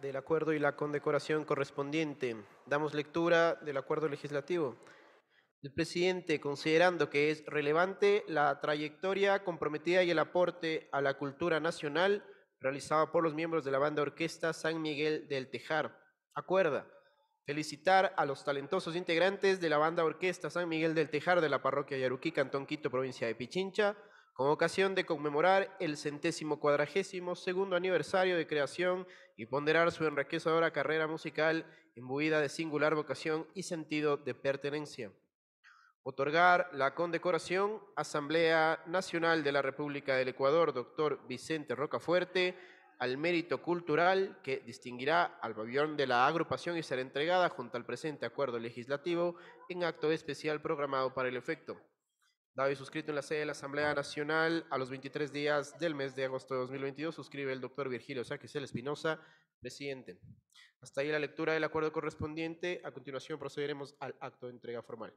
del acuerdo y la condecoración correspondiente. Damos lectura del acuerdo legislativo. El presidente, considerando que es relevante la trayectoria comprometida y el aporte a la cultura nacional realizado por los miembros de la banda orquesta San Miguel del Tejar, acuerda felicitar a los talentosos integrantes de la banda orquesta San Miguel del Tejar de la parroquia Yaruquí, Cantón Quito, provincia de Pichincha, con ocasión de conmemorar el centésimo cuadragésimo segundo aniversario de creación y ponderar su enriquecedora carrera musical imbuida de singular vocación y sentido de pertenencia. Otorgar la condecoración Asamblea Nacional de la República del Ecuador, doctor Vicente Rocafuerte, al mérito cultural que distinguirá al pabellón de la agrupación y será entregada junto al presente acuerdo legislativo en acto especial programado para el efecto. Dado y suscrito en la sede de la Asamblea ah. Nacional a los 23 días del mes de agosto de 2022, suscribe el doctor Virgilio Sáquez Espinosa, presidente. Hasta ahí la lectura del acuerdo correspondiente. A continuación procederemos al acto de entrega formal.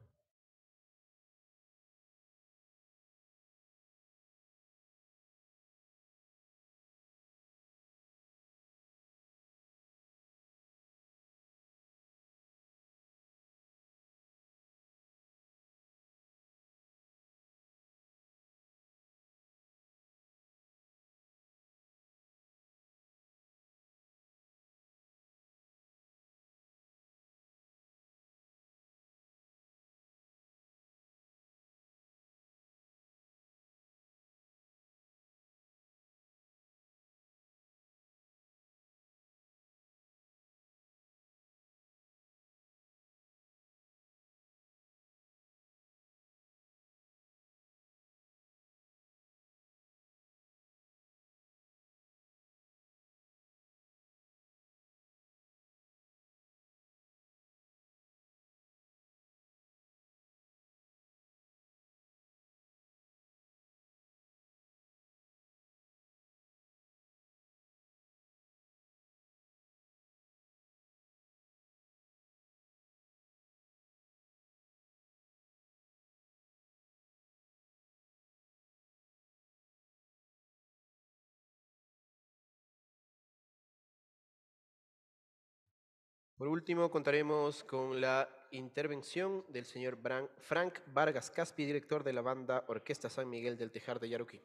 Por último, contaremos con la intervención del señor Frank Vargas Caspi, director de la banda Orquesta San Miguel del Tejar de Yaruquí.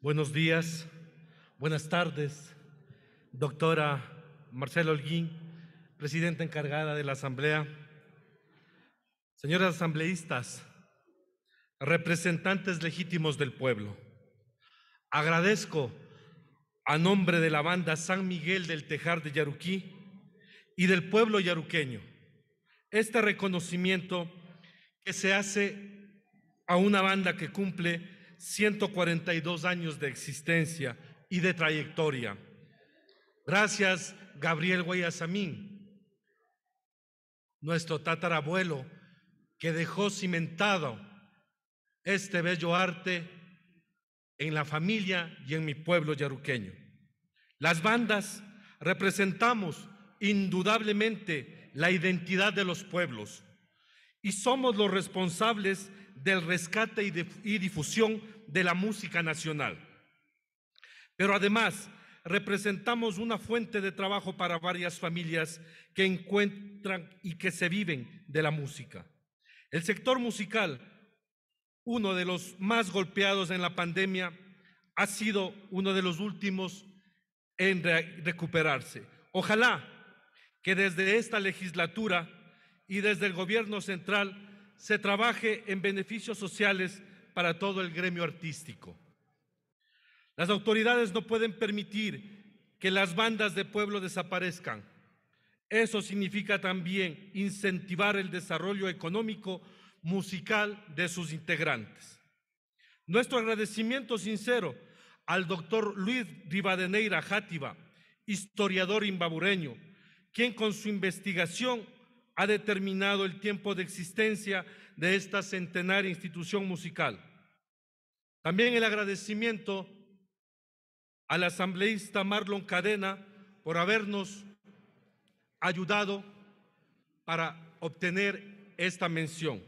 Buenos días, buenas tardes, doctora Marcela Holguín, presidenta encargada de la Asamblea Señoras asambleístas, representantes legítimos del pueblo, agradezco a nombre de la banda San Miguel del Tejar de Yaruquí y del pueblo yaruqueño este reconocimiento que se hace a una banda que cumple 142 años de existencia y de trayectoria. Gracias, Gabriel Guayasamín, nuestro tatarabuelo, que dejó cimentado este bello arte en la familia y en mi pueblo yaruqueño. Las bandas representamos indudablemente la identidad de los pueblos y somos los responsables del rescate y, difusión de la música nacional. Pero además representamos una fuente de trabajo para varias familias que encuentran y que se viven de la música. El sector musical, uno de los más golpeados en la pandemia, ha sido uno de los últimos en recuperarse. Ojalá que desde esta legislatura y desde el gobierno central se trabaje en beneficios sociales para todo el gremio artístico. Las autoridades no pueden permitir que las bandas de pueblo desaparezcan eso significa también incentivar el desarrollo económico musical de sus integrantes. Nuestro agradecimiento sincero al doctor Luis Rivadeneira Játiva, historiador imbabureño, quien con su investigación ha determinado el tiempo de existencia de esta centenaria institución musical. También el agradecimiento al asambleísta Marlon Cadena por habernos ayudado para obtener esta mención.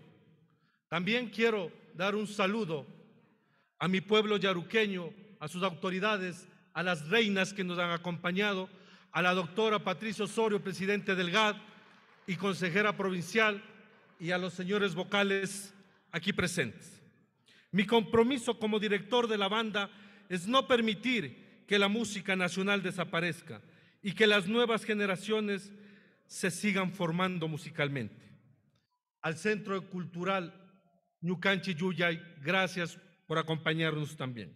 También quiero dar un saludo a mi pueblo yaruqueño, a sus autoridades, a las reinas que nos han acompañado, a la doctora Patricia Osorio, presidente del GAD y consejera provincial, y a los señores vocales aquí presentes. Mi compromiso como director de la banda es no permitir que la música nacional desaparezca y que las nuevas generaciones se sigan formando musicalmente. Al Centro Cultural Ñucanchi Yuyay, gracias por acompañarnos también.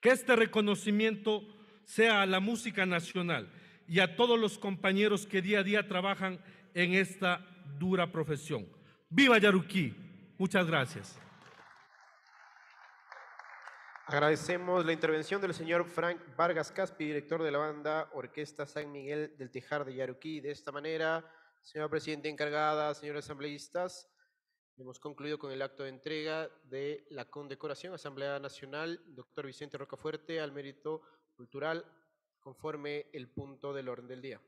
Que este reconocimiento sea a la música nacional y a todos los compañeros que día a día trabajan en esta dura profesión. ¡Viva Yaruquí! Muchas gracias. Agradecemos la intervención del señor Frank Vargas Caspi, director de la banda Orquesta San Miguel del Tejar de Yaruquí. De esta manera, señora Presidente encargada, señores asambleístas, hemos concluido con el acto de entrega de la condecoración Asamblea Nacional, doctor Vicente Rocafuerte, al mérito cultural, conforme el punto del orden del día.